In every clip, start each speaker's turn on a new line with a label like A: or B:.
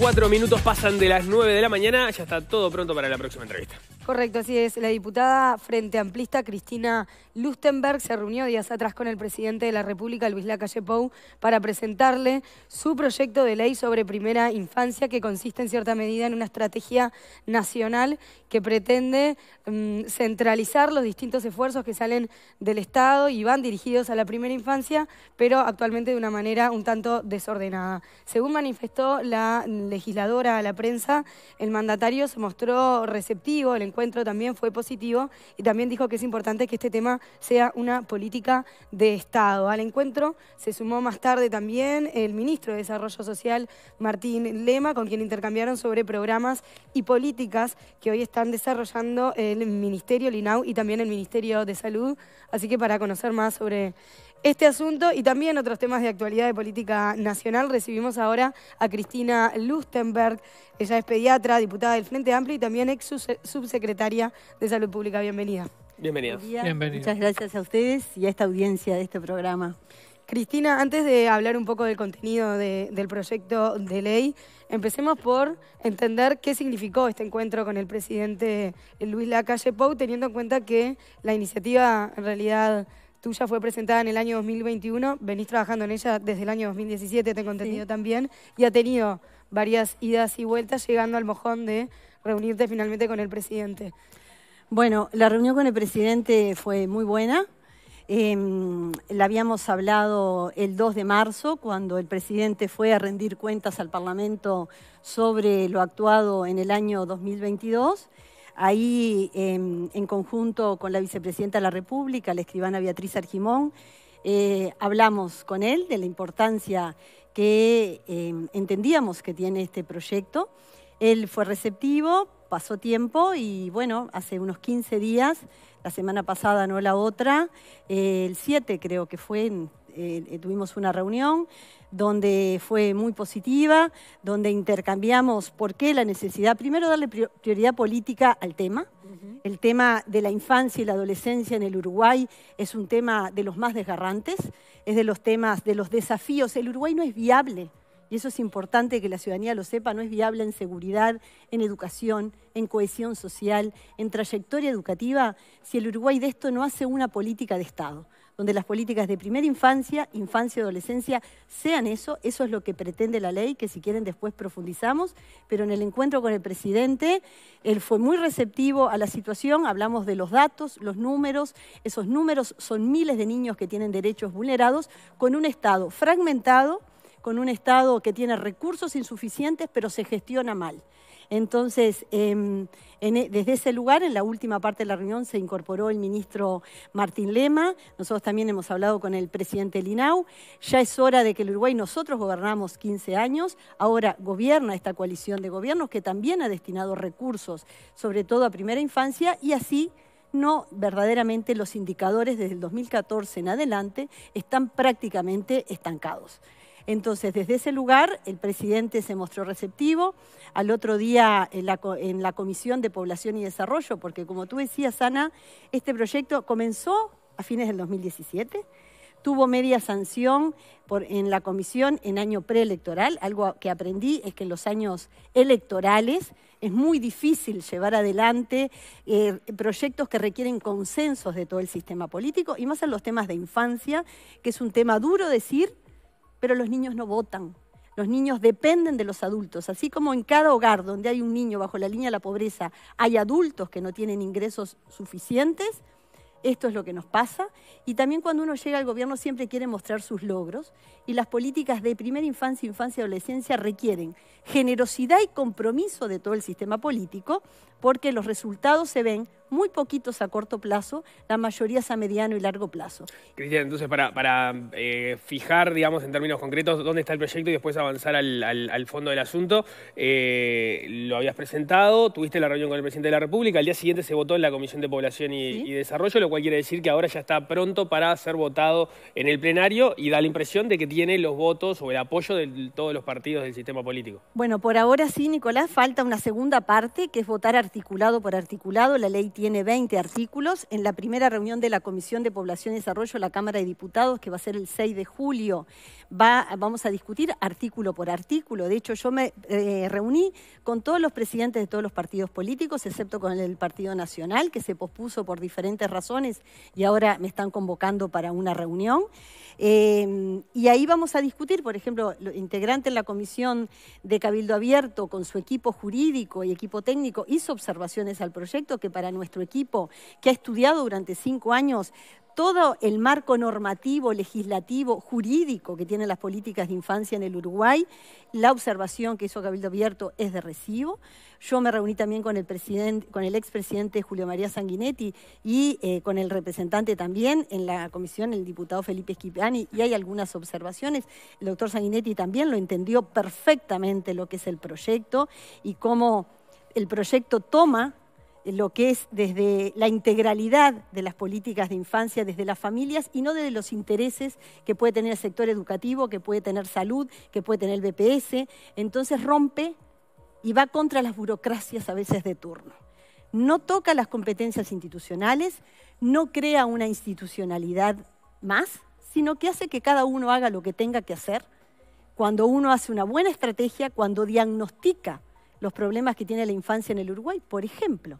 A: Cuatro minutos pasan de las 9 de la mañana. Ya está todo pronto para la próxima entrevista.
B: Correcto, así es. La diputada frente amplista Cristina Lustenberg se reunió días atrás con el presidente de la República, Luis Lacalle Pou, para presentarle su proyecto de ley sobre primera infancia, que consiste en cierta medida en una estrategia nacional que pretende mm, centralizar los distintos esfuerzos que salen del Estado y van dirigidos a la primera infancia, pero actualmente de una manera un tanto desordenada. Según manifestó la legisladora a la prensa, el mandatario se mostró receptivo al encuentro encuentro también fue positivo y también dijo que es importante que este tema sea una política de Estado. Al encuentro se sumó más tarde también el ministro de Desarrollo Social, Martín Lema, con quien intercambiaron sobre programas y políticas que hoy están desarrollando el Ministerio Linau y también el Ministerio de Salud. Así que para conocer más sobre este asunto y también otros temas de actualidad de política nacional. Recibimos ahora a Cristina Lustenberg. Ella es pediatra, diputada del Frente Amplio y también ex subsecretaria de Salud Pública. Bienvenida.
A: Bienvenida. Muchas
B: gracias a ustedes y a esta audiencia de este programa. Cristina, antes de hablar un poco del contenido del proyecto de ley, empecemos por entender qué significó este encuentro con el presidente Luis Lacalle Pou, teniendo en cuenta que la iniciativa en realidad tuya fue presentada en el año 2021, venís trabajando en ella desde el año 2017, tengo entendido también, y ha tenido varias idas y vueltas llegando al mojón de reunirte finalmente con el presidente.
C: Bueno, la reunión con el presidente fue muy buena. Em, la habíamos hablado el 2 de marzo, cuando el presidente fue a rendir cuentas al Parlamento sobre lo actuado en el año 2022 ahí em, en, conjunto con la vicepresidenta de la República, la escribana Beatriz Argimón, eh, hablamos con él de la importancia que em, entendíamos que tiene este proyecto. Él fue receptivo, pasó tiempo y bueno, hace unos 15 días, la semana pasada no la otra, eh, el 7 creo que fue, en, eh, eh, tuvimos una reunión donde fue muy positiva, donde intercambiamos por qué la necesidad, primero darle prioridad política al tema. El tema de la infancia y la adolescencia en el Uruguay es un tema de los más desgarrantes, es de los temas, de los desafíos. El Uruguay no es viable, y eso es importante que la ciudadanía lo sepa, no es viable en seguridad, en educación, en cohesión social, en trayectoria educativa, si el Uruguay de esto no hace una política de Estado donde las políticas de primera infancia, infancia y adolescencia sean eso. Eso es lo que pretende la ley, que si quieren después profundizamos. Pero en el encuentro con el presidente, él fue muy receptivo a la situación. Hablamos de los datos, los números. Esos números son miles de niños que tienen derechos vulnerados con un Estado fragmentado, con un Estado que tiene recursos insuficientes, pero se gestiona mal. Entonces, em, e, desde ese lugar, en la última parte de la reunión, se incorporó el ministro Martín Lema. Nosotros también hemos hablado con el presidente Linau. Ya es hora de que el Uruguay, nosotros gobernamos 15 años, ahora gobierna esta coalición de gobiernos que también ha destinado recursos, sobre todo a primera infancia, y así no verdaderamente los indicadores desde el 2014 en adelante están prácticamente estancados. Entonces, desde ese lugar, el presidente se mostró receptivo. Al otro día, en la, Comisión de Población y Desarrollo, porque como tú decías, Ana, este proyecto comenzó a fines del 2017 tuvo media sanción en la comisión en año preelectoral. Algo que aprendí es que en los años electorales es muy difícil llevar adelante eh, proyectos que requieren consensos de todo el sistema político y más en los temas de infancia, que es un tema duro decir, pero los niños no votan. Los niños dependen de los adultos, así como en cada hogar donde hay un niño bajo la línea de la pobreza, hay adultos que no tienen ingresos suficientes. Esto es lo que nos pasa. Y también cuando uno llega al gobierno siempre quiere mostrar sus logros. Y las políticas de primera infancia, infancia y adolescencia requieren generosidad y compromiso de todo el sistema político, porque los resultados se ven muy poquitos a corto plazo, la mayoría es a mediano y largo plazo.
A: Cristian, entonces para, eh, fijar, digamos, en términos concretos dónde está el proyecto y después avanzar al, fondo del asunto, eh, lo habías presentado, tuviste la reunión con el presidente de la República, al día siguiente se votó en la Comisión de Población y, Desarrollo, lo cual quiere decir que ahora ya está pronto para ser votado en el plenario y da la impresión de que tiene los votos o el apoyo de todos los partidos del sistema político.
C: Bueno, por ahora sí, Nicolás, falta una segunda parte, que es votar articulado por articulado. La ley tiene 20 artículos. En la primera reunión de la Comisión de Población y Desarrollo de la Cámara de Diputados, que va a ser el 6 de julio, vamos a discutir artículo por artículo. De hecho, yo me eh, reuní con todos los presidentes de todos los partidos políticos, excepto con el Partido Nacional, que se pospuso por diferentes razones y ahora me están convocando para una reunión. Eh, y ahí vamos a discutir, por ejemplo, lo, integrante en la Comisión de Cabildo Abierto, con su equipo jurídico y equipo técnico, hizo observaciones al proyecto que para nuestro equipo, que ha estudiado durante cinco años todo el marco normativo, legislativo, jurídico que tienen las políticas de infancia en el Uruguay. La observación que hizo Cabildo Abierto es de recibo. Yo me reuní también con el, presidente, expresidente Julio María Sanguinetti y eh, con el representante también en la comisión, el diputado Felipe Schipani, y hay algunas observaciones. El doctor Sanguinetti también lo entendió perfectamente lo que es el proyecto y cómo el proyecto toma lo que es desde la integralidad de las políticas de infancia, desde las familias y no desde los intereses que puede tener el sector educativo, que puede tener salud, que puede tener el BPS. Entonces rompe y va contra las burocracias a veces de turno. No toca las competencias institucionales, no crea una institucionalidad más, sino que hace que cada uno haga lo que tenga que hacer. Cuando uno hace una buena estrategia, cuando diagnostica los problemas que tiene la infancia en el Uruguay, por ejemplo,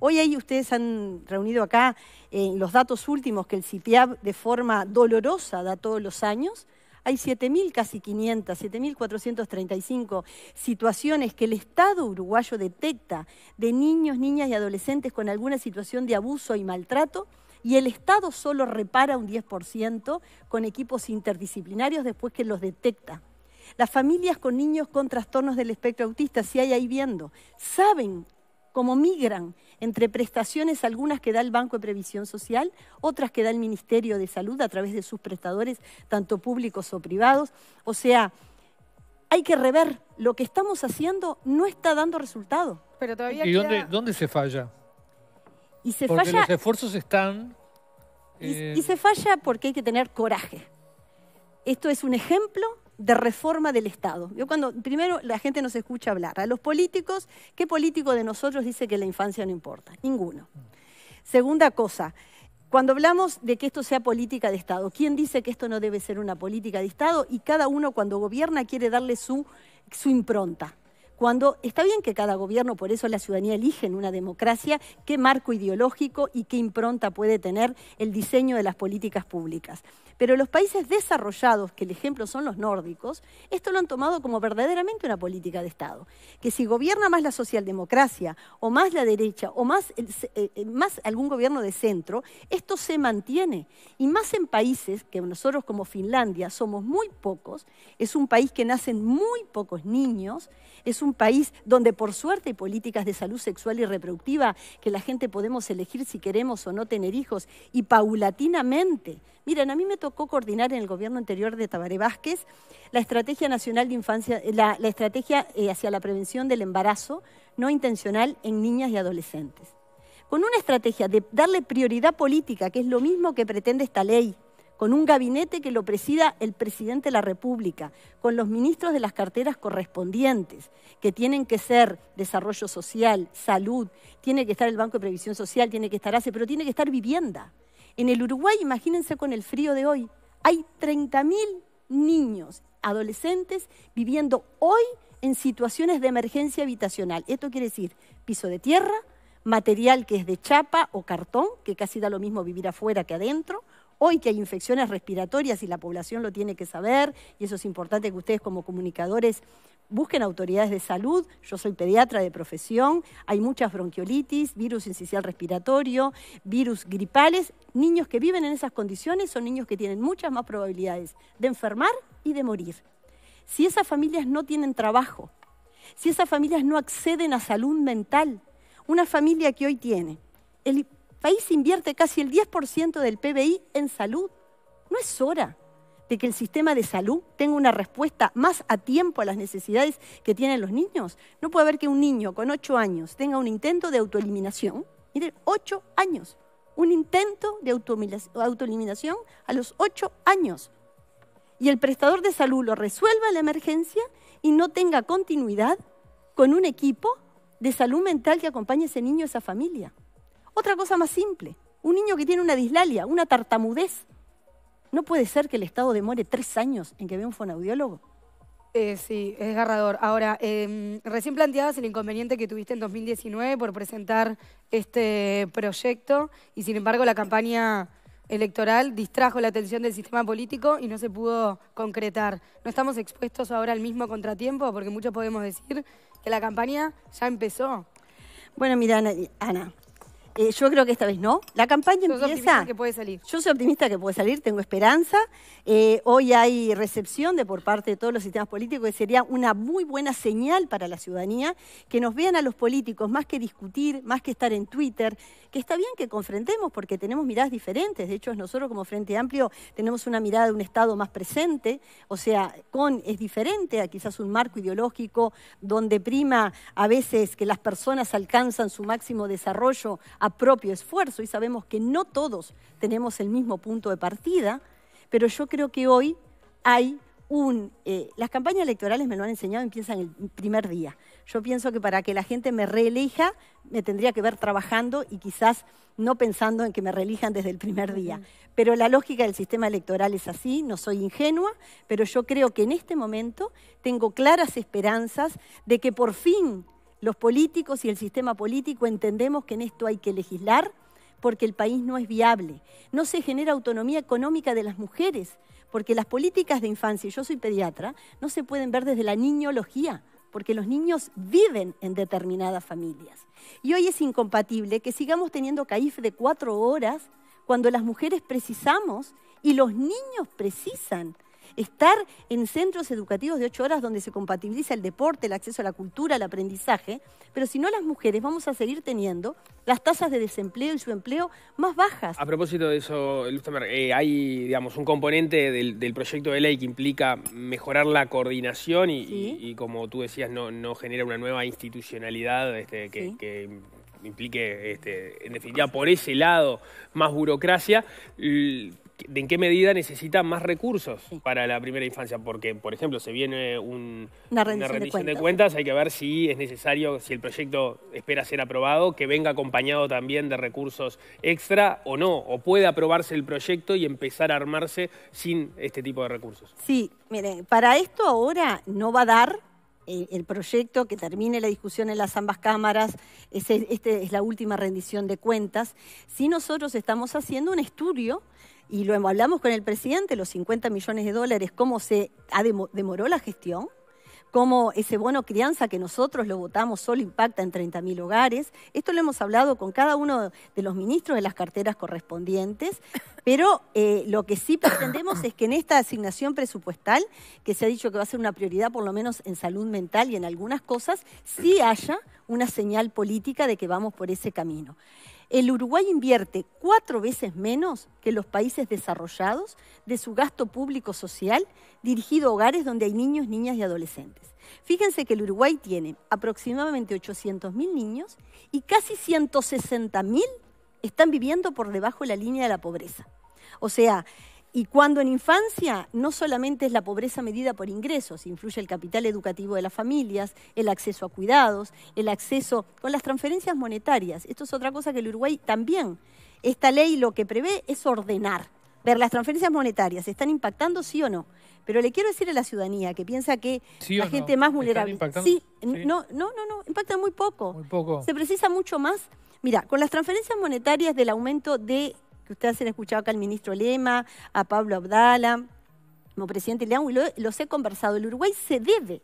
C: Hoy ahí ustedes han reunido acá eh, los datos últimos que el CITIAB de forma dolorosa da todos los años. Hay 7.000, casi 500, 7.435 situaciones que el Estado uruguayo detecta de niños, niñas y adolescentes con alguna situación de abuso y maltrato y el Estado solo repara un 10% con equipos interdisciplinarios después que los detecta. Las familias con niños con trastornos del espectro autista, si hay ahí viendo, saben como migran entre prestaciones, algunas que da el Banco de Previsión Social, otras que da el Ministerio de Salud a través de sus prestadores, tanto públicos o privados. O sea, hay que rever, lo que estamos haciendo no está dando resultado. Pero ¿Y dónde, se falla? Y porque los esfuerzos
D: están... y eh, se
C: falla porque hay que tener coraje. Esto es un ejemplo de reforma del Estado. Yo cuando primero la gente nos escucha hablar, a los políticos, ¿qué político de nosotros dice que la infancia no importa? Ninguno. Segunda cosa, cuando hablamos de que esto sea política de Estado, ¿quién dice que esto no debe ser una política de Estado? Y cada uno cuando gobierna quiere darle su, su impronta cuando está bien que cada gobierno, por eso la ciudadanía elige en una democracia, qué marco ideológico y qué impronta puede tener el diseño de las políticas públicas. Pero los países desarrollados, que el ejemplo son los nórdicos, esto lo han tomado como verdaderamente una política de Estado. Que si gobierna más la socialdemocracia, o más la derecha, o eh, eh, más, algún gobierno de centro, esto se mantiene. Y más en países que nosotros como Finlandia somos muy pocos, es un país que nacen muy pocos niños, es un país donde por suerte hay políticas de salud sexual y reproductiva que la gente podemos elegir si queremos o no tener hijos, y paulatinamente. Miren, a mí me co coordinar en el gobierno anterior de Tabaré Vázquez la Estrategia Nacional de Infancia, eh, la, Estrategia eh, hacia la Prevención del Embarazo No Intencional en Niñas y Adolescentes. Con una estrategia de darle prioridad política, que es lo mismo que pretende esta ley, con un gabinete que lo presida el presidente de la República, con los ministros de las carteras correspondientes, que tienen que ser desarrollo social, salud, tiene que estar el Banco de Previsión Social, tiene que estar ACE, pero tiene que estar vivienda. En el Uruguay, imagínense con el frío de hoy, hay 30.000 niños, adolescentes, viviendo hoy en situaciones de emergencia habitacional. Esto quiere decir piso de tierra, material que es de chapa o cartón, que casi da lo mismo vivir afuera que adentro. Hoy que hay infecciones respiratorias y la población lo tiene que saber, y eso es importante que ustedes como comunicadores busquen autoridades de salud, yo soy pediatra de profesión, hay muchas bronquiolitis, virus incisional respiratorio, virus gripales, niños que viven en esas condiciones son niños que tienen muchas más probabilidades de enfermar y de morir. Si esas familias no tienen trabajo, si esas familias no acceden a salud mental, una familia que hoy tiene, el país invierte casi el 10% del PBI en salud, no es hora que el sistema de salud tenga una respuesta más a tiempo a las necesidades que tienen los niños? No puede haber que un niño con ocho años tenga un intento de autoeliminación. Miren, ocho años. Un intento de autoeliminación a los ocho años. Y el prestador de salud lo resuelva la emergencia y no tenga continuidad con un equipo de salud mental que acompañe a ese niño, a esa familia. Otra cosa más simple, un niño que tiene una dislalia, una tartamudez, ¿No puede ser que el Estado demore tres años en que vea un fonaudiólogo?
B: Eh, sí, es agarrador. Ahora, em, recién planteabas el inconveniente que tuviste en 2019 por presentar este proyecto y sin embargo la campaña electoral distrajo la atención del sistema político y no se pudo concretar. ¿No estamos expuestos ahora al mismo contratiempo? Porque muchos podemos decir
C: que la campaña ya empezó. Bueno, mira, Ana, eh, yo creo que esta vez no. La campaña empieza. Optimista que puede salir. Yo soy optimista que puede salir, tengo esperanza. Eh, hoy hay recepción de por parte de todos los sistemas políticos, que sería una muy buena señal para la ciudadanía que nos vean a los políticos más que discutir, más que estar en Twitter, que está bien que confrontemos porque tenemos miradas diferentes. De hecho, nosotros como Frente Amplio tenemos una mirada de un Estado más presente, o sea, con es diferente a quizás un marco ideológico donde prima a veces que las personas alcanzan su máximo desarrollo a propio esfuerzo y sabemos que no todos tenemos el mismo punto de partida, pero yo creo que hoy hay un... Eh, las campañas electorales me lo han enseñado, empiezan el primer día. Yo pienso que para que la gente me reelija, me tendría que ver trabajando y quizás no pensando en que me reelijan desde el primer día. Pero la lógica del sistema electoral es así, no soy ingenua, pero yo creo que en este momento tengo claras esperanzas de que por fin los políticos y el sistema político entendemos que en esto hay que legislar porque el país no es viable. No se genera autonomía económica de las mujeres, porque las políticas de infancia, yo soy pediatra, no se pueden ver desde la niñología, porque los niños viven en determinadas familias. Y hoy es incompatible que sigamos teniendo CAIF de cuatro horas cuando las mujeres precisamos y los niños precisan Estar en centros educativos de ocho horas donde se compatibiliza el deporte, el acceso a la cultura, el aprendizaje, pero si no las mujeres vamos a seguir teniendo las tasas de desempleo y su empleo más bajas. A
A: propósito de eso, Lustamer, eh, hay digamos, un componente del, proyecto de ley que implica mejorar la coordinación y, como tú decías, no, genera una nueva institucionalidad este, que, implique, este, en definitiva, por ese lado, más burocracia de en qué medida necesita más recursos para la primera infancia, porque, por ejemplo, se viene una rendición, de, de, cuentas, hay que ver si es necesario, si el proyecto espera ser aprobado, que venga acompañado también de recursos extra o no, o puede aprobarse el proyecto y empezar a armarse sin este tipo de recursos.
C: Sí, miren, para esto ahora no va a dar el proyecto, que termine la discusión en las ambas cámaras, es, este es la última rendición de cuentas, si nosotros estamos haciendo un estudio y lo hablamos con el presidente, los 50 millones de dólares, cómo se demoró la gestión, cómo ese bono crianza que nosotros lo votamos solo impacta en 30.000 hogares. Esto lo hemos hablado con cada uno de los ministros de las carteras correspondientes, pero eh, lo que sí pretendemos es que en esta asignación presupuestal, que se ha dicho que va a ser una prioridad por lo menos en salud mental y en algunas cosas, sí haya una señal política de que vamos por ese camino el Uruguay invierte cuatro veces menos que los países desarrollados de su gasto público social dirigido a hogares donde hay niños, niñas y adolescentes. Fíjense que el Uruguay tiene aproximadamente 800.000 niños y casi 160.000 están viviendo por debajo de la línea de la pobreza. O sea, y cuando en infancia no solamente es la pobreza medida por ingresos, influye el capital educativo de las familias, el acceso a cuidados, el acceso con las transferencias monetarias. Esto es otra cosa que el Uruguay también. Esta ley lo que prevé es ordenar, ver las transferencias monetarias, ¿están impactando sí o no? Pero le quiero decir a la ciudadanía que piensa que la gente más vulnerable... Sí, sí, no, no, no, impactan muy poco. Muy poco. Se precisa mucho más. Mira, con las transferencias monetarias del aumento de que ustedes han escuchado acá al ministro Lema, a Pablo Abdala, como presidente León, y los he conversado. El Uruguay se debe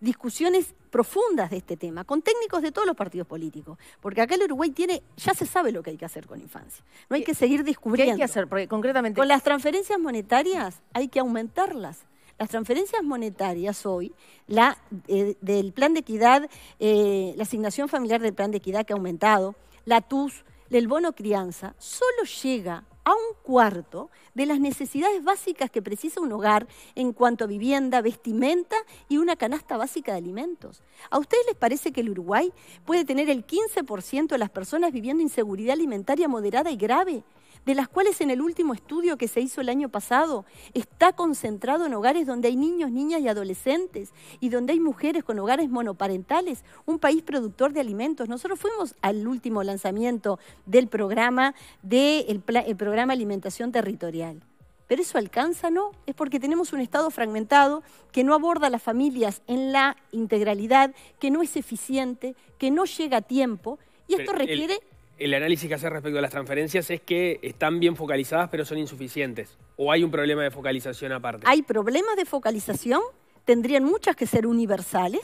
C: discusiones profundas de este tema, con técnicos de todos los partidos políticos, porque acá el Uruguay tiene, ya se sabe lo que hay que hacer con infancia, no hay que seguir descubriendo. ¿Qué hay que hacer? Porque concretamente... Con las transferencias monetarias hay que aumentarlas. Las transferencias monetarias hoy, la eh, del plan de equidad, eh, la asignación familiar del plan de equidad que ha aumentado, la TUS, el bono crianza solo llega a un cuarto de las necesidades básicas que precisa un hogar en cuanto a vivienda, vestimenta y una canasta básica de alimentos. ¿A ustedes les parece que el Uruguay puede tener el 15% de las personas viviendo inseguridad alimentaria moderada y grave? de las cuales en el último estudio que se hizo el año pasado está concentrado en hogares donde hay niños, niñas y adolescentes y donde hay mujeres con hogares monoparentales, un país productor de alimentos. Nosotros fuimos al último lanzamiento del programa de programa Alimentación Territorial. Pero eso alcanza, ¿no? Es porque tenemos un Estado fragmentado que no aborda a las familias en la integralidad, que no es eficiente, que no llega a tiempo y esto requiere
A: el análisis que hace respecto a las transferencias es que están bien focalizadas pero son insuficientes. ¿O hay un problema de focalización aparte?
C: Hay problemas de focalización, tendrían muchas que ser universales,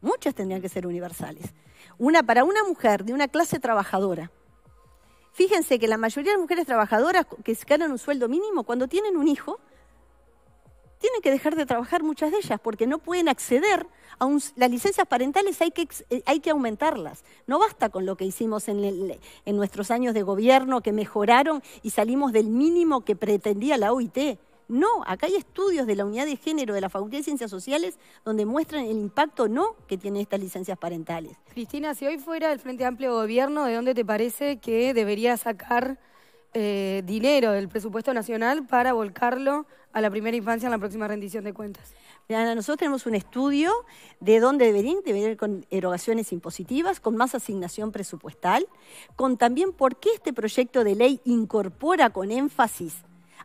C: muchas tendrían que ser universales. Una para una mujer de una clase trabajadora. Fíjense que la mayoría de mujeres trabajadoras que ganan un sueldo mínimo, cuando tienen un hijo, tienen que dejar de trabajar muchas de ellas porque no pueden acceder a las licencias parentales, eh, hay que, aumentarlas. No basta con lo que hicimos en, en nuestros años de gobierno que mejoraron y salimos del mínimo que pretendía la OIT. No, acá hay estudios de la unidad de género de la Facultad de Ciencias Sociales donde muestran el impacto no que tienen estas licencias parentales.
B: Cristina, si hoy fuera el Frente Amplio Gobierno, ¿de dónde te parece que debería sacar eh, dinero del presupuesto nacional para volcarlo a la primera infancia
C: en la próxima rendición de cuentas? nosotros tenemos un estudio de dónde deberían deberían con erogaciones impositivas, con más asignación presupuestal, con también por qué este proyecto de ley incorpora con énfasis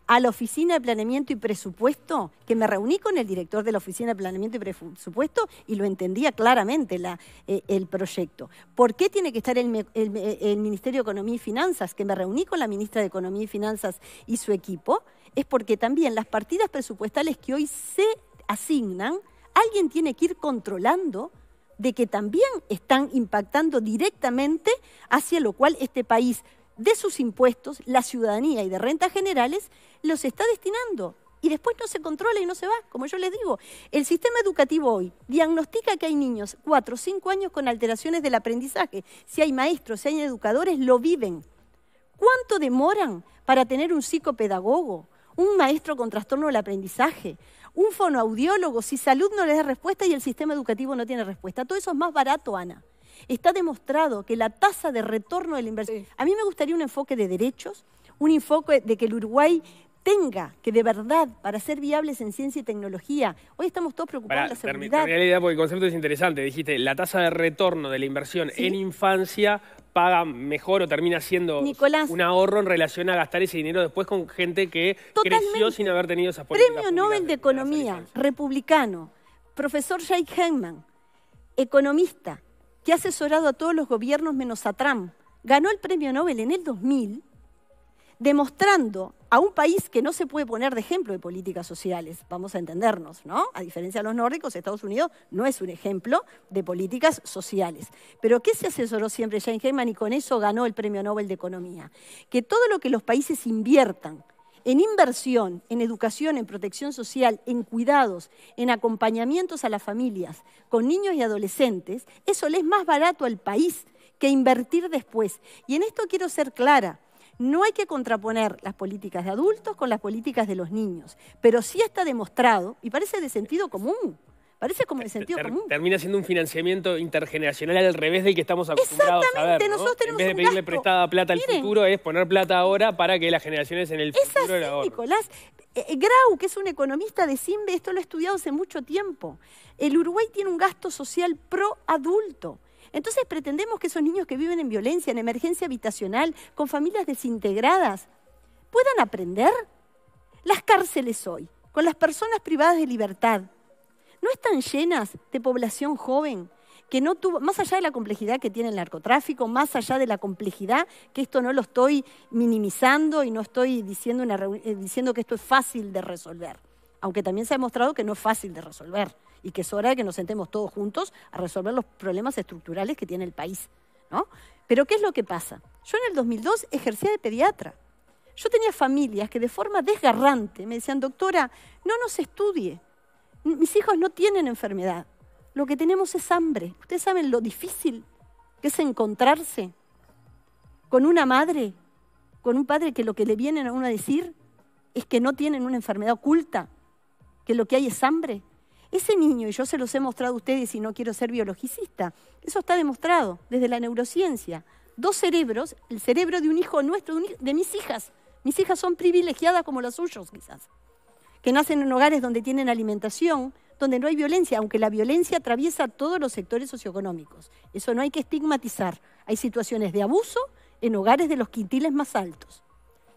C: a la Oficina de Planeamiento y Presupuesto, que me reuní con el director de la Oficina de Planeamiento y Presupuesto y lo entendía claramente eh, el proyecto. ¿Por qué tiene que estar el Ministerio de Economía y Finanzas, que me reuní con la ministra de Economía y Finanzas y su equipo? Es porque también las partidas presupuestales que hoy se asignan, alguien tiene que ir controlando de que también están impactando directamente hacia lo cual este país de sus impuestos, la ciudadanía y de rentas generales, los está destinando. Y después no se controla y no se va, como yo les digo. El sistema educativo hoy diagnostica que hay niños 4 o 5 años con alteraciones del aprendizaje. Si hay maestros, si hay educadores, lo viven. ¿Cuánto demoran para tener un psicopedagogo, un maestro con trastorno del aprendizaje, un fonoaudiólogo si salud no les da respuesta y el sistema educativo no tiene respuesta? Todo eso es más barato, Ana está demostrado que la tasa de retorno de la inversión... A mí me gustaría un enfoque de derechos, un enfoque de que el Uruguay tenga que de verdad, para ser viables en ciencia y tecnología, hoy estamos todos preocupados por la seguridad.
A: La idea porque el concepto es interesante. Dijiste, la tasa de retorno de la inversión en infancia paga mejor o termina siendo
C: un
A: ahorro en relación a gastar ese dinero después con gente que creció sin haber tenido esa
C: Premio Nobel de Economía, republicano, profesor Jake Hengman, economista, ha asesorado a todos los gobiernos menos a Trump, ganó el premio Nobel en el 2000, demostrando a un país que no se puede poner de ejemplo de políticas sociales, vamos a entendernos, ¿no? A diferencia de los nórdicos, Estados Unidos no es un ejemplo de políticas sociales. Pero ¿qué se asesoró siempre Jane Heyman y con eso ganó el Premio Nobel de Economía? Que todo lo que los países inviertan en inversión, en educación, en protección social, en cuidados, en acompañamientos a las familias con niños y adolescentes, eso le es más barato al país que invertir después. Y en esto quiero ser clara. No hay que contraponer las políticas de adultos con las políticas de los niños, pero sí está demostrado, y parece de sentido común, Parece como el sentido común.
A: Termina siendo un financiamiento intergeneracional al revés del que estamos acostumbrados Exactamente, a nosotros tenemos En vez de pedirle prestada plata al futuro, es poner plata ahora para que las generaciones en el la
C: Nicolás. Eh, eh, Grau, que es un economista de Simbe, esto lo ha estudiado hace mucho tiempo. El Uruguay tiene un gasto social pro adulto. Entonces pretendemos que esos niños que viven en violencia, en emergencia habitacional, con familias desintegradas, puedan aprender. Las cárceles hoy, con las personas privadas de libertad, no están llenas de población joven que no tuvo, más allá de la complejidad que tiene el narcotráfico, más allá de la complejidad, que esto no lo estoy minimizando y no estoy diciendo, eh, diciendo que esto es fácil de resolver, aunque también se ha demostrado que no es fácil de resolver y que es hora de que nos sentemos todos juntos a resolver los problemas estructurales que tiene el país. ¿no? Pero ¿qué es lo que pasa? Yo en el 2002 ejercía de pediatra. Yo tenía familias que de forma desgarrante me decían, doctora, no nos estudie, mis hijos no tienen enfermedad. Lo que tenemos es hambre. Ustedes saben lo difícil que es encontrarse con una madre, con un padre que lo que le vienen a uno a decir es que no tienen una enfermedad oculta, que lo que hay es hambre. Ese niño, y yo se los he mostrado a ustedes y no quiero ser biologicista, eso está demostrado desde la neurociencia. Dos cerebros, el cerebro de un hijo nuestro, de mis hijas. Mis hijas son privilegiadas como los suyos, quizás que nacen en hogares donde tienen alimentación, donde no hay violencia, aunque la violencia atraviesa todos los sectores socioeconómicos. Eso no hay que estigmatizar. Hay situaciones de abuso en hogares de los quintiles más altos.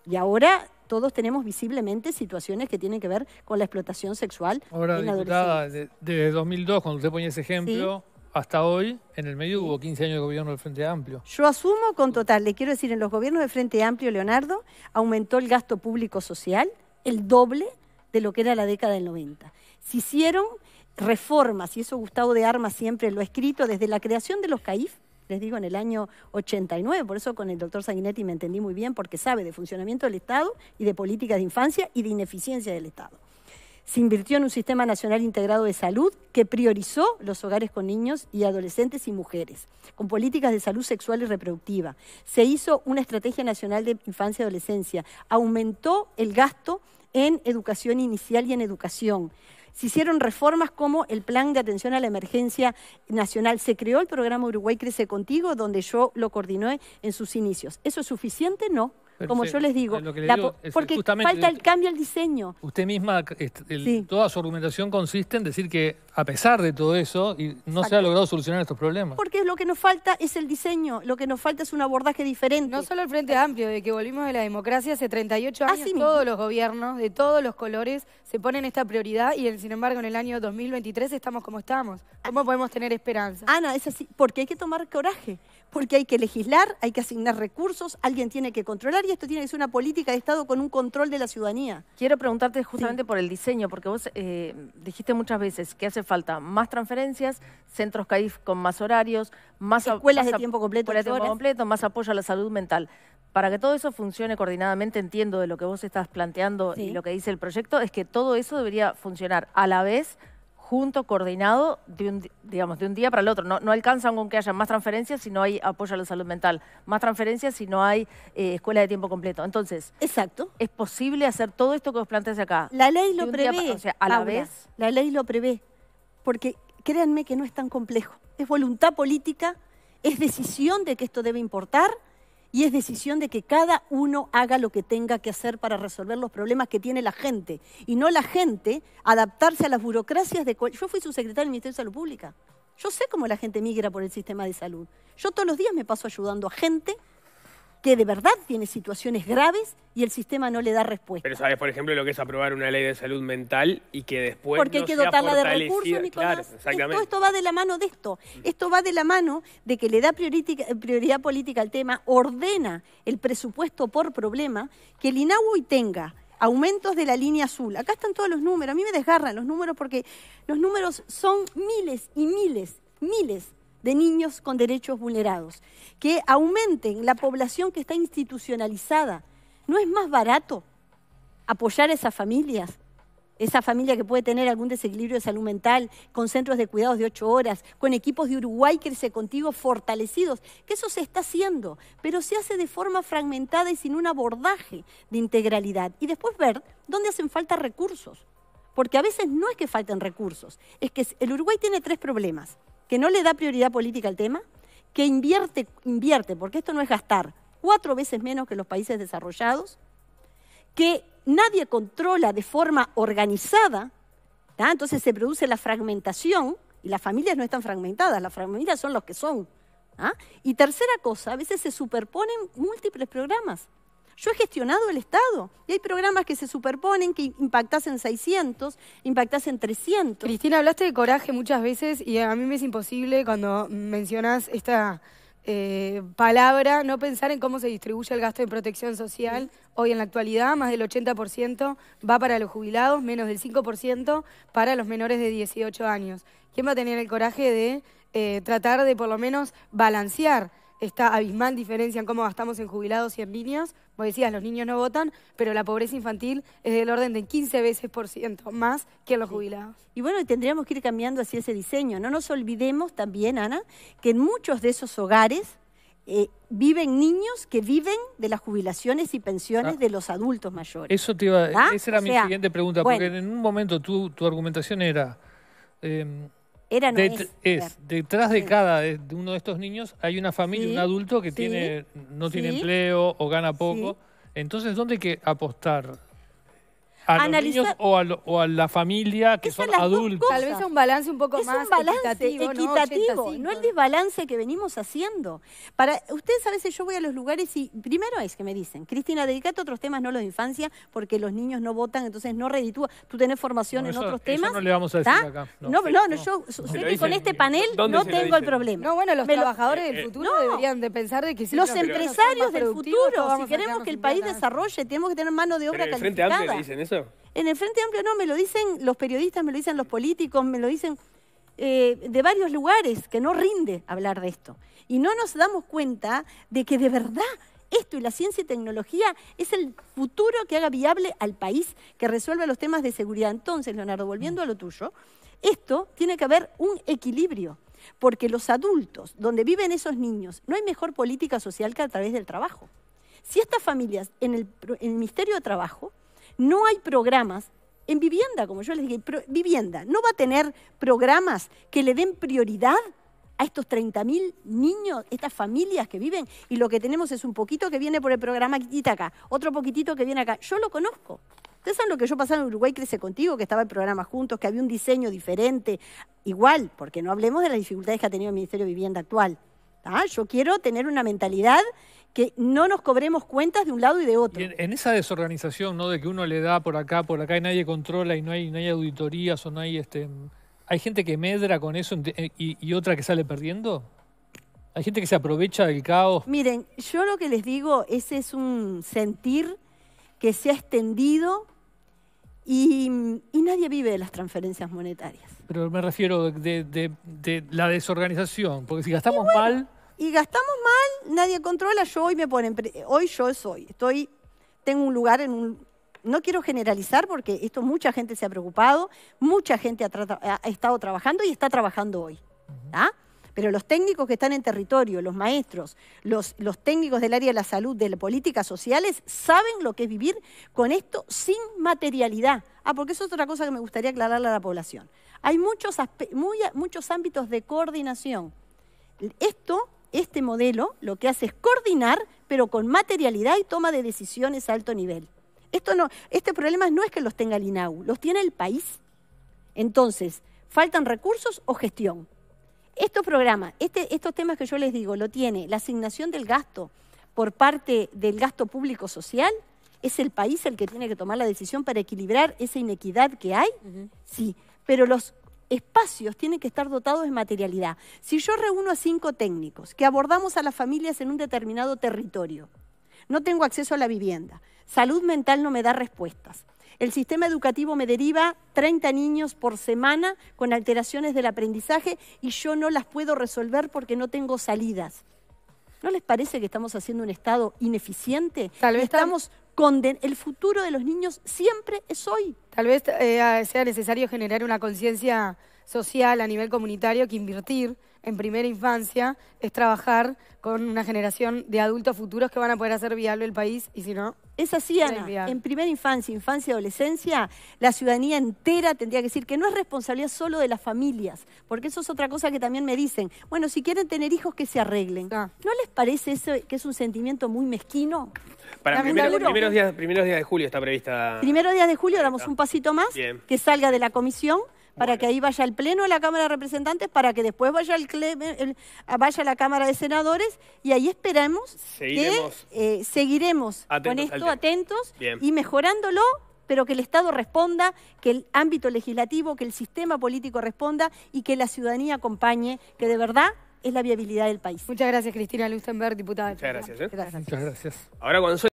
C: Y ahora todos tenemos visiblemente situaciones que tienen que ver con la explotación sexual ahora, diputada,
D: desde 2002, cuando usted pone ese ejemplo, hasta hoy, en el medio hubo 15 años de gobierno del Frente Amplio.
C: Yo asumo con total, le quiero decir, en los gobiernos del Frente Amplio, Leonardo, aumentó el gasto público social el doble de lo que era la década del 90. Se hicieron reformas, y eso Gustavo de Armas siempre lo ha escrito, desde la creación de los CAIF, les digo, en el año 89, por eso con el doctor Sanguinetti me entendí muy bien, porque sabe de funcionamiento del Estado y de políticas de infancia y de ineficiencia del Estado. Se invirtió en un sistema nacional integrado de salud que priorizó los hogares con niños y adolescentes y mujeres, con políticas de salud sexual y reproductiva. Se hizo una estrategia nacional de infancia y adolescencia, aumentó el gasto en educación inicial y en educación. Se hicieron reformas como el Plan de Atención a la Emergencia Nacional. Se creó el programa Uruguay Crece Contigo, donde yo lo coordiné en sus inicios. ¿Eso es suficiente? No
D: como yo les digo, eh, porque falta el
C: cambio al diseño.
D: Usted misma, toda su argumentación consiste en decir que a pesar de todo eso, y no se ha logrado solucionar estos problemas.
C: Porque lo que nos falta es el diseño, lo que nos falta es un abordaje diferente. No solo el Frente Amplio, de que
B: volvimos de la democracia hace 38 ah, años, todos los gobiernos de todos los colores se ponen esta prioridad y sin embargo en el año 2023 estamos como estamos. ¿Cómo podemos tener esperanza? Ana, es
C: así, porque hay que tomar coraje, porque hay que legislar, hay que asignar recursos, alguien tiene que controlar y esto tiene que ser una política de Estado con un control de la ciudadanía. Quiero preguntarte justamente por el diseño, porque vos eh, dijiste muchas veces que hace falta más transferencias, centros CAIF con más horarios, más escuelas de tiempo completo, completo, más apoyo a la salud mental. Para que todo eso funcione coordinadamente, entiendo de lo que vos estás planteando y lo que dice el proyecto, es que todo eso debería funcionar a la vez Junto, coordinado, de un, digamos, de un día para el otro. No, no alcanzan con que haya más transferencias si no hay apoyo a la salud mental, más transferencias si no hay eh, escuela de tiempo completo. Entonces, Exacto. ¿es posible hacer todo esto que os planteas acá? La ley lo prevé. a la vez. La ley lo prevé, porque créanme que no es tan complejo. Es voluntad política, es decisión de que esto debe importar y es decisión de que cada uno haga lo que tenga que hacer para resolver los problemas que tiene la gente y no la gente adaptarse a las burocracias de... Yo fui subsecretario del Ministerio de Salud Pública. Yo sé cómo la gente migra por el sistema de salud. Yo todos los días me paso ayudando a gente que de verdad tiene situaciones graves y el sistema no le da respuesta.
A: Pero sabes, por ejemplo, lo que es aprobar una ley de salud mental y que después Porque hay que dotarla de recursos, Nicolás. Esto,
C: va de la mano de esto. Mm. Esto va de la mano de que le da prioridad política al tema, ordena el presupuesto por problema, que el INAUI tenga aumentos de la línea azul. Acá están todos los números. A mí me desgarran los números porque los números son miles y miles, miles de niños con derechos vulnerados, que aumenten la población que está institucionalizada. ¿No es más barato apoyar a esas familias? Esa familia que puede tener algún desequilibrio de salud mental, con centros de cuidados de ocho horas, con equipos de Uruguay que se Contigo fortalecidos, que eso se está haciendo, pero se hace de forma fragmentada y sin un abordaje de integralidad. Y después ver dónde hacen falta recursos, porque a veces no es que falten recursos, es que el Uruguay tiene tres problemas que no le da prioridad política al tema, que invierte, invierte, porque esto no es gastar, cuatro veces menos que los países desarrollados, que nadie controla de forma organizada, entonces se produce la fragmentación, y las familias no están fragmentadas, las familias son los que son. ¿ah? Y tercera cosa, a veces se superponen múltiples programas. Yo he gestionado el Estado y hay programas que se superponen, que impactasen en 600, impactasen en 300. Cristina, hablaste de coraje muchas veces y a mí me es imposible cuando
B: mencionas esta eh, palabra no pensar en cómo se distribuye el gasto en protección social. Hoy en la actualidad más del 80% va para los jubilados, menos del 5% para los menores de 18 años. ¿Quién va a tener el coraje de eh, tratar de por lo menos balancear? esta abismal diferencia en cómo gastamos en jubilados y en niñas. Como decías, los niños no votan, pero la pobreza infantil es del orden de 15 veces por ciento más
C: que los jubilados. Y bueno, tendríamos que ir cambiando así ese diseño. No nos olvidemos también, Ana, que en muchos de esos hogares eh, viven niños que viven de las jubilaciones y pensiones ah. de los adultos mayores. Eso te iba, ¿Ah? esa era mi siguiente
D: pregunta, porque en un momento tu, argumentación era... Em, es. Detrás de cada uno de estos niños hay una familia, un adulto que tiene no tiene empleo o gana poco. Entonces, ¿dónde hay que apostar? a los niños o a, la familia que son adultos.
C: Tal vez un balance un poco es más un balance equitativo, ¿no? el desbalance que venimos haciendo. Para ustedes a veces yo voy a los lugares y primero es que me dicen, Cristina, dedicate a otros temas, no los de infancia, porque los niños no votan, entonces no reditúa. Tú tenés formación en otros temas. Eso no le vamos a decir acá. No, no, yo sé que con este panel no tengo el problema. No, bueno, los trabajadores del eh, futuro deberían de pensar de que si los empresarios del futuro, si queremos que el país desarrolle, tenemos que tener mano de obra calificada. En el Frente Amplio no, me lo dicen los periodistas, me lo dicen los políticos, me lo dicen eh, de varios lugares, que no rinde hablar de esto. Y no nos damos cuenta de que de verdad esto y la ciencia y tecnología es el futuro que haga viable al país, que resuelva los temas de seguridad. Entonces, Leonardo, volviendo a lo tuyo, esto tiene que haber un equilibrio, porque los adultos, donde viven esos niños, no hay mejor política social que a través del trabajo. Si estas familias en el, en el Ministerio de Trabajo no hay programas en vivienda, como yo les dije, vivienda. No va a tener programas que le den prioridad a estos 30.000 niños, estas familias que viven, y lo que tenemos es un poquito que viene por el programa acá, otro poquitito que viene acá. Yo lo conozco. Ustedes saben lo que yo pasaba en Uruguay Crece Contigo, que estaba el programa Juntos, que había un diseño diferente, igual, porque no hablemos de las dificultades que ha tenido el Ministerio de Vivienda actual. Ah, yo quiero tener una mentalidad que no nos cobremos cuentas de un
D: lado y de otro. en, esa desorganización, ¿no? De que uno le da por acá, por acá y nadie controla y no hay, no hay auditorías o no hay este. ¿Hay gente que medra con eso eh, y, otra que sale perdiendo? ¿Hay gente que se aprovecha del caos?
C: Miren, yo lo que les digo, ese es un sentir que se ha extendido y, nadie vive de las transferencias monetarias.
D: Pero me refiero de, la desorganización, porque si gastamos
C: mal y gastamos mal, nadie controla, yo hoy me ponen, hoy yo soy, estoy, tengo un lugar en un, no quiero generalizar porque esto mucha gente se ha preocupado, mucha gente ha, estado trabajando y está trabajando hoy. ¿ah? Pero los técnicos que están en territorio, los maestros, los, técnicos del área de la salud, de las políticas sociales, saben lo que es vivir con esto sin materialidad. Ah, porque eso es otra cosa que me gustaría aclararle a la población. Hay muchos, muchos ámbitos de coordinación. Esto este modelo lo que hace es coordinar, pero con materialidad y toma de decisiones a alto nivel. Esto no, este problema no es que los tenga el INAU, los tiene el país. Entonces, faltan recursos o gestión. Estos programas, este, estos temas que yo les digo, lo tiene la asignación del gasto por parte del gasto público social, es el país el que tiene que tomar la decisión para equilibrar esa inequidad que hay, sí, pero los espacios tienen que estar dotados de materialidad. Si yo reúno a cinco técnicos que abordamos a las familias en un determinado territorio, no tengo acceso a la vivienda, salud mental no me da respuestas, el sistema educativo me deriva 30 niños por semana con alteraciones del aprendizaje y yo no las puedo resolver porque no tengo salidas. ¿No les parece que estamos haciendo un Estado ineficiente? Tal vez estamos conden el futuro de los niños siempre es hoy. Tal vez eh, sea necesario
B: generar una conciencia social a nivel comunitario que invertir en primera infancia es trabajar con una generación de adultos futuros que van a poder hacer viable el país y si
C: no... Es así, Ana. En primera infancia, infancia y adolescencia, la ciudadanía entera tendría que decir que no es responsabilidad solo de las familias, porque eso es otra cosa que también me dicen. Bueno, si quieren tener hijos, que se arreglen. ¿No les parece eso que es un sentimiento muy mezquino? Para primero, primeros,
A: días, primeros días de julio está prevista... Primeros
C: días de julio damos un pasito más, que salga de la comisión para que ahí vaya el Pleno de la Cámara de Representantes, para que después vaya el, vaya la Cámara de Senadores y ahí esperamos que seguiremos eh, con esto atentos y mejorándolo pero que el Estado responda, que el ámbito legislativo, que el sistema político responda y que la ciudadanía acompañe, que de verdad es la viabilidad del país. Muchas gracias, Cristina Lustenberg, diputada. ¿eh? Muchas gracias.
A: Muchas gracias. Ahora, cuando